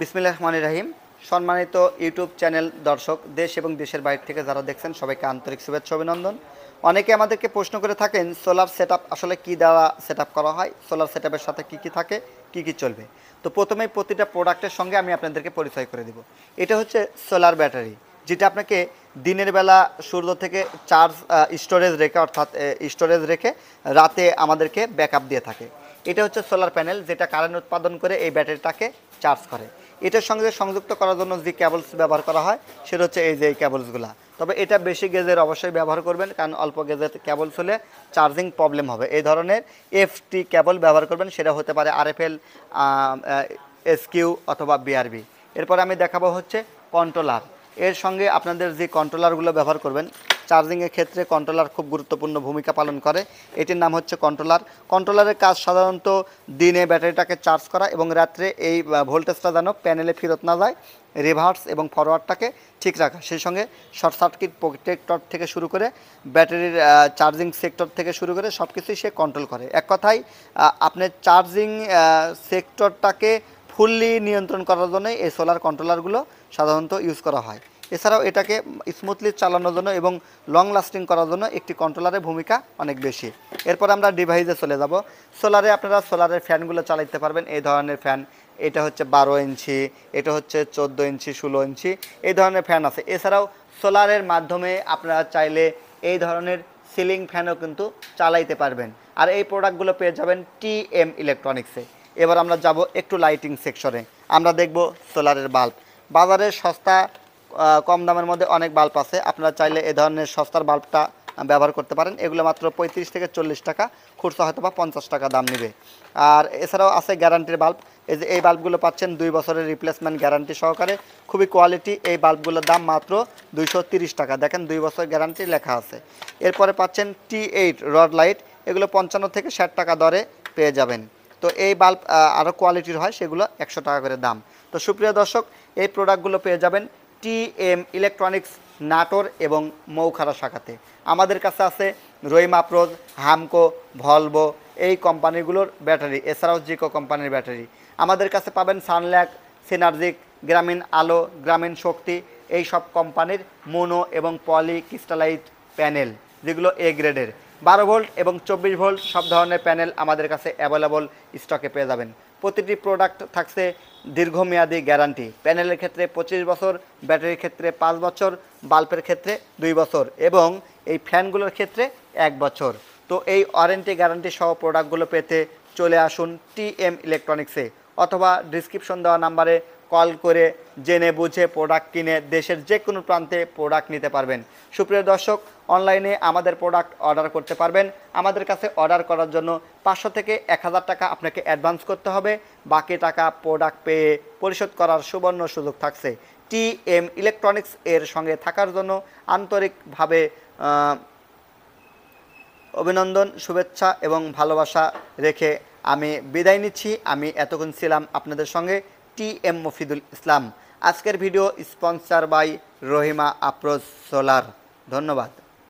বিসমিল্লা রহমান রাহিম সম্মানিত YouTube channel দর্শক দেশ এবং দেশের বাইরে থেকে যারা দেখছেন সবাইকে আন্তরিক শুভেচ্ছা অভিনন্দন অনেকে আমাদেরকে প্রশ্ন করে থাকেন সোলার সেট আসলে কি দ্বারা সেট করা হয় সোলার সেট সাথে কি কি থাকে কি কি চলবে তো প্রথমেই প্রতিটা প্রোডাক্টের সঙ্গে আমি আপনাদেরকে পরিচয় করে দেব এটা হচ্ছে সোলার ব্যাটারি যেটা আপনাকে দিনের বেলা সূর্য থেকে চার্জ স্টোরেজ রেখে অর্থাৎ স্টোরেজ রেখে রাতে আমাদেরকে ব্যাকআপ দিয়ে থাকে এটা হচ্ছে সোলার প্যানেল যেটা কারেন্ট উৎপাদন করে এই ব্যাটারিটাকে চার্জ করে এটার সঙ্গে সংযুক্ত করার জন্য যে ক্যাবলস ব্যবহার করা হয় সেটা হচ্ছে এই যে এই ক্যাবলসগুলো তবে এটা বেশি গেজের অবশ্যই ব্যবহার করবেন কারণ অল্প গেজের ক্যাবলস হলে চার্জিং প্রবলেম হবে এই ধরনের এফটি ক্যাবল ব্যবহার করবেন সেটা হতে পারে আর এফ এল এসকিউ অথবা বিআরবি এরপর আমি দেখাবো হচ্ছে কন্ট্রোলার এর সঙ্গে আপনাদের যে কন্ট্রোলারগুলো ব্যবহার করবেন চার্জিংয়ের ক্ষেত্রে কন্ট্রোলার খুব গুরুত্বপূর্ণ ভূমিকা পালন করে এটির নাম হচ্ছে কন্ট্রোলার কন্ট্রোলারের কাজ সাধারণত দিনে ব্যাটারিটাকে চার্জ করা এবং রাত্রে এই ভোল্টেজটা যেন প্যানেলে ফেরত না যায় রিভার্স এবং ফরওয়ার্ডটাকে ঠিক রাখা সেই সঙ্গে শর্ট সার্কিট প্রোটেক্টর থেকে শুরু করে ব্যাটারির চার্জিং সেক্টর থেকে শুরু করে সব কিছুই সে কন্ট্রোল করে এক কথায় আপনার চার্জিং সেক্টরটাকে ফুললি নিয়ন্ত্রণ করার জন্য এই সোলার কন্ট্রোলারগুলো সাধারণত ইউজ করা হয় এছাড়াও এটাকে স্মুথলি চালানোর জন্য এবং লং লাস্টিং করার জন্য একটি কন্ট্রোলারের ভূমিকা অনেক বেশি এরপর আমরা ডিভাইসে চলে যাব সোলারে আপনারা সোলারের ফ্যানগুলো চালাইতে পারবেন এই ধরনের ফ্যান এটা হচ্ছে বারো ইঞ্চি এটা হচ্ছে চোদ্দো ইঞ্চি ষোলো ইঞ্চি এই ধরনের ফ্যান আছে এছাড়াও সোলারের মাধ্যমে আপনারা চাইলে এই ধরনের সিলিং ফ্যানও কিন্তু চালাইতে পারবেন আর এই প্রোডাক্টগুলো পেয়ে যাবেন টি এম ইলেকট্রনিক্সে এবার আমরা যাব একটু লাইটিং সেকশনে আমরা দেখব সোলারের বাল্ব বাজারে সস্তা কম দামের মধ্যে অনেক বাল্ব আছে আপনারা চাইলে এ ধরনের সস্তার বাল্বটা ব্যবহার করতে পারেন এগুলো মাত্র পঁয়ত্রিশ থেকে চল্লিশ টাকা খুরসা হয়তো বা পঞ্চাশ টাকা দাম নেবে আর এছাড়াও আছে গ্যারান্টির বাল্ব এই যে এই বাল্বগুলো পাচ্ছেন দুই বছরের রিপ্লেসমেন্ট গ্যারান্টি সহকারে খুবই কোয়ালিটি এই বাল্বগুলোর দাম মাত্র দুইশো টাকা দেখেন দুই বছর গ্যারান্টি লেখা আছে এরপরে পাচ্ছেন টি এইট রড লাইট এগুলো পঞ্চান্ন থেকে ষাট টাকা দরে পেয়ে যাবেন তো এই বাল্ব আরও কোয়ালিটির হয় সেগুলো একশো টাকা করে দাম তো সুপ্রিয় দর্শক এই প্রোডাক্টগুলো পেয়ে যাবেন টি এম ইলেকট্রনিক্স নাটোর এবং মৌখারা শাখাতে আমাদের কাছে আছে রহিম আফরোজ হামকো ভলভো এই কোম্পানিগুলোর ব্যাটারি এছাড়াও জিকো কোম্পানির ব্যাটারি আমাদের কাছে পাবেন সানল্যাক সিনার্জিক গ্রামীণ আলো গ্রামীণ শক্তি এই সব কোম্পানির মোনো এবং পলি ক্রিস্টালাইট প্যানেল যেগুলো এ গ্রেডের বারো ভোল্ট এবং চব্বিশ ভোল্ট সব ধরনের প্যানেল আমাদের কাছে অ্যাভেলেবল স্টকে পেয়ে যাবেন প্রতিটি প্রোডাক্ট থাকছে দীর্ঘমেয়াদী গ্যারান্টি প্যানেলের ক্ষেত্রে পঁচিশ বছর ব্যাটারির ক্ষেত্রে পাঁচ বছর বাল্বের ক্ষেত্রে দুই বছর এবং এই ফ্যানগুলোর ক্ষেত্রে এক বছর তো এই ওয়ারেন্টি গ্যারান্টি সহ প্রোডাক্টগুলো পেতে চলে আসুন টিএম ইলেকট্রনিক্সে অথবা ডিসক্রিপশন দেওয়া নাম্বারে কল করে জেনে বুঝে প্রোডাক্ট কিনে দেশের যে কোনো প্রান্তে প্রোডাক্ট নিতে পারবেন সুপ্রিয় দর্শক অনলাইনে আমাদের প্রোডাক্ট অর্ডার করতে পারবেন আমাদের কাছে অর্ডার করার জন্য পাঁচশো থেকে এক হাজার টাকা আপনাকে অ্যাডভান্স করতে হবে বাকি টাকা প্রোডাক্ট পেয়ে পরিশোধ করার সুবর্ণ সুযোগ থাকছে টি এম ইলেকট্রনিক্স এর সঙ্গে থাকার জন্য আন্তরিকভাবে অভিনন্দন শুভেচ্ছা এবং ভালোবাসা রেখে আমি বিদায় নিচ্ছি আমি এতক্ষণ ছিলাম আপনাদের সঙ্গে টি এম মফিদুল ইসলাম আজকের video sponsor by Rahima Aproz solar ধন্যবাদ